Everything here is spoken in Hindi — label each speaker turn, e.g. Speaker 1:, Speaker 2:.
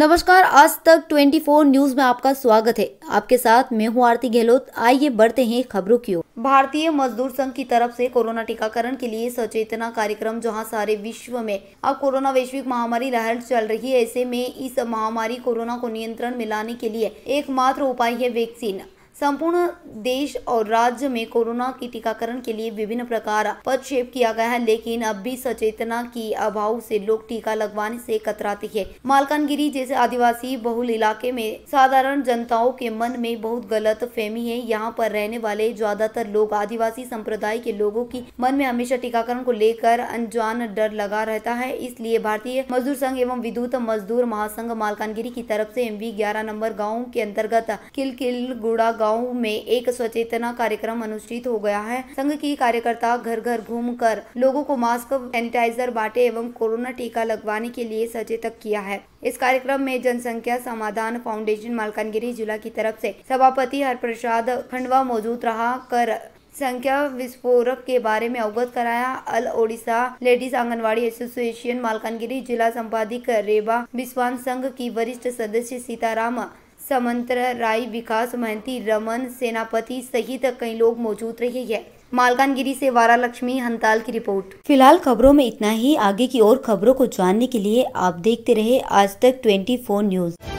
Speaker 1: नमस्कार आज तक 24 न्यूज में आपका स्वागत है आपके साथ मैं हूँ आरती गहलोत आइए बढ़ते हैं खबरों की ओर भारतीय मजदूर संघ की तरफ से कोरोना टीकाकरण के लिए सचेतना कार्यक्रम जहां सारे विश्व में अब कोरोना वैश्विक महामारी लहर चल रही है ऐसे में इस महामारी कोरोना को नियंत्रण में लाने के लिए एकमात्र उपाय है वैक्सीन संपूर्ण देश और राज्य में कोरोना की टीकाकरण के लिए विभिन्न प्रकार पदक्षेप किया गया है लेकिन अब भी सचेतना की अभाव से लोग टीका लगवाने से कतराते हैं मालकानगिरी जैसे आदिवासी बहुल इलाके में साधारण जनताओं के मन में बहुत गलत फहमी है यहाँ पर रहने वाले ज्यादातर लोग आदिवासी संप्रदाय के लोगों की मन में हमेशा टीकाकरण को लेकर अनजान डर लगा रहता है इसलिए भारतीय मजदूर संघ एवं विद्युत मजदूर महासंघ मालकानगिरी की तरफ से एमवी ग्यारह नंबर गाँव के अंतर्गत किल किल गुड़ा गाँव गाँव में एक सचेतना कार्यक्रम अनुष्ठित हो गया है संघ की कार्यकर्ता घर घर घूम कर लोगों को मास्क सैनिटाइजर बांटे एवं कोरोना टीका लगवाने के लिए सचेतक किया है इस कार्यक्रम में जनसंख्या समाधान फाउंडेशन मालकानगिरी जिला की तरफ से सभापति हर प्रसाद खंडवा मौजूद रहा कर संख्या विस्फोरक के बारे में अवगत कराया all Odisha ladies anganwadi association Malkangiri जिला संपादिक रेबा विश्वान संघ की वरिष्ठ सदस्य सीताराम समंतरा राय विकास महंती रमन सेनापति सहित कई लोग मौजूद रहे हैं मालकानगिरी से वारा लक्ष्मी हंताल की रिपोर्ट
Speaker 2: फिलहाल खबरों में इतना ही आगे की और खबरों को जानने के लिए आप देखते रहे आज तक ट्वेंटी न्यूज़